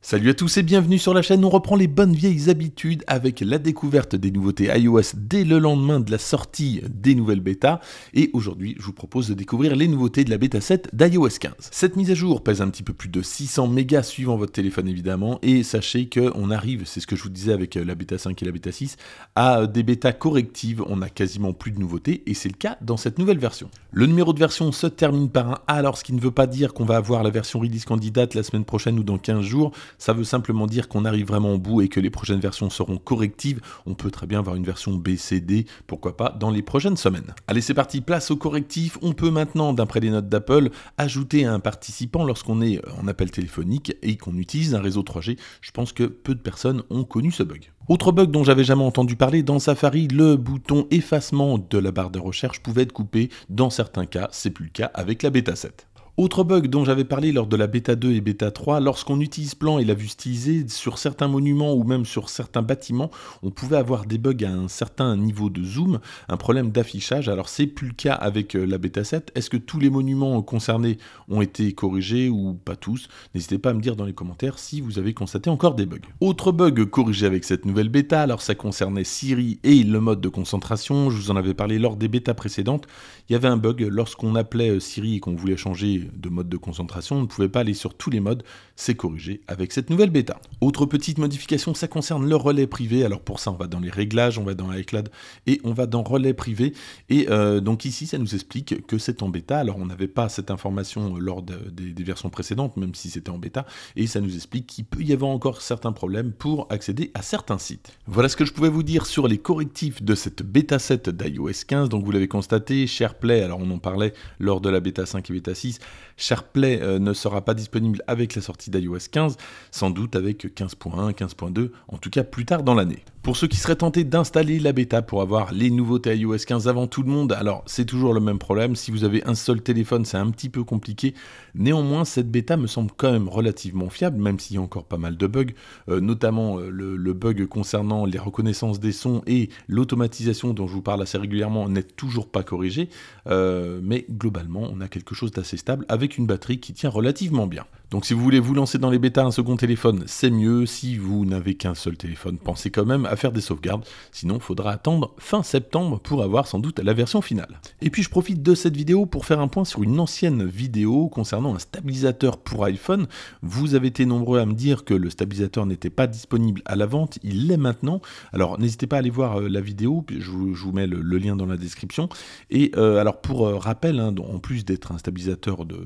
Salut à tous et bienvenue sur la chaîne, on reprend les bonnes vieilles habitudes avec la découverte des nouveautés iOS dès le lendemain de la sortie des nouvelles bêta. et aujourd'hui je vous propose de découvrir les nouveautés de la bêta 7 d'iOS 15. Cette mise à jour pèse un petit peu plus de 600 mégas suivant votre téléphone évidemment et sachez qu'on arrive, c'est ce que je vous disais avec la bêta 5 et la bêta 6, à des bêta correctives, on a quasiment plus de nouveautés et c'est le cas dans cette nouvelle version. Le numéro de version se termine par un A alors ce qui ne veut pas dire qu'on va avoir la version release candidate la semaine prochaine ou dans 15 jours ça veut simplement dire qu'on arrive vraiment au bout et que les prochaines versions seront correctives. On peut très bien avoir une version BCD, pourquoi pas, dans les prochaines semaines. Allez, c'est parti, place au correctif. On peut maintenant, d'après les notes d'Apple, ajouter un participant lorsqu'on est euh, en appel téléphonique et qu'on utilise un réseau 3G. Je pense que peu de personnes ont connu ce bug. Autre bug dont j'avais jamais entendu parler, dans Safari, le bouton effacement de la barre de recherche pouvait être coupé dans certains cas, c'est plus le cas avec la bêta 7. Autre bug dont j'avais parlé lors de la bêta 2 et bêta 3, lorsqu'on utilise plan et la vue stylisée sur certains monuments ou même sur certains bâtiments, on pouvait avoir des bugs à un certain niveau de zoom, un problème d'affichage. Alors c'est plus le cas avec euh, la bêta 7. Est-ce que tous les monuments concernés ont été corrigés ou pas tous N'hésitez pas à me dire dans les commentaires si vous avez constaté encore des bugs. Autre bug corrigé avec cette nouvelle bêta, alors ça concernait Siri et le mode de concentration. Je vous en avais parlé lors des bêtas précédentes. Il y avait un bug lorsqu'on appelait euh, Siri et qu'on voulait changer de mode de concentration, on ne pouvait pas aller sur tous les modes, c'est corrigé avec cette nouvelle bêta. Autre petite modification, ça concerne le relais privé, alors pour ça on va dans les réglages, on va dans iCloud et on va dans relais privé, et euh, donc ici ça nous explique que c'est en bêta, alors on n'avait pas cette information euh, lors des, des versions précédentes, même si c'était en bêta, et ça nous explique qu'il peut y avoir encore certains problèmes pour accéder à certains sites. Voilà ce que je pouvais vous dire sur les correctifs de cette bêta 7 d'iOS 15, donc vous l'avez constaté, SharePlay, alors on en parlait lors de la bêta 5 et bêta 6, SharePlay euh, ne sera pas disponible avec la sortie d'iOS 15, sans doute avec 15.1, 15.2, en tout cas plus tard dans l'année. Pour ceux qui seraient tentés d'installer la bêta pour avoir les nouveautés iOS 15 avant tout le monde, alors c'est toujours le même problème, si vous avez un seul téléphone c'est un petit peu compliqué, néanmoins cette bêta me semble quand même relativement fiable, même s'il y a encore pas mal de bugs, euh, notamment euh, le, bug concernant les reconnaissances des sons et l'automatisation dont je vous parle assez régulièrement n'est toujours pas corrigé, euh, mais globalement on a quelque chose d'assez stable avec une batterie qui tient relativement bien. Donc si vous voulez vous lancer dans les bêtas un second téléphone, c'est mieux, si vous n'avez qu'un seul téléphone, pensez quand même à faire des sauvegardes, sinon faudra attendre fin septembre pour avoir sans doute la version finale. Et puis je profite de cette vidéo pour faire un point sur une ancienne vidéo concernant un stabilisateur pour iPhone. Vous avez été nombreux à me dire que le stabilisateur n'était pas disponible à la vente, il l'est maintenant. Alors n'hésitez pas à aller voir euh, la vidéo, je vous, mets le, lien dans la description. Et euh, alors pour euh, rappel, hein, en plus d'être un stabilisateur de,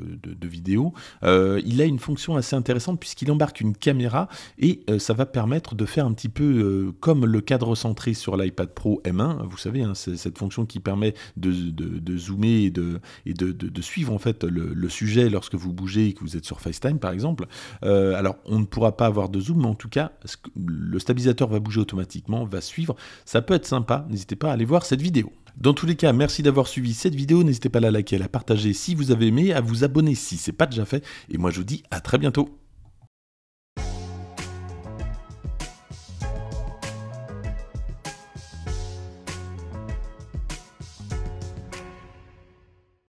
vidéo, il a une fonction assez intéressante puisqu'il embarque une caméra et ça va permettre de faire un petit peu comme le cadre centré sur l'iPad Pro M1, vous savez, hein, c'est cette fonction qui permet de, zoomer et, de, suivre en fait le, sujet lorsque vous bougez et que vous êtes sur FaceTime par exemple. Euh, alors on ne pourra pas avoir de zoom, mais en tout cas le stabilisateur va bouger automatiquement, va suivre. Ça peut être sympa, n'hésitez pas à aller voir cette vidéo. Dans tous les cas, merci d'avoir suivi cette vidéo. N'hésitez pas à la liker, à la partager si vous avez aimé, à vous abonner si ce n'est pas déjà fait. Et moi, je vous dis à très bientôt.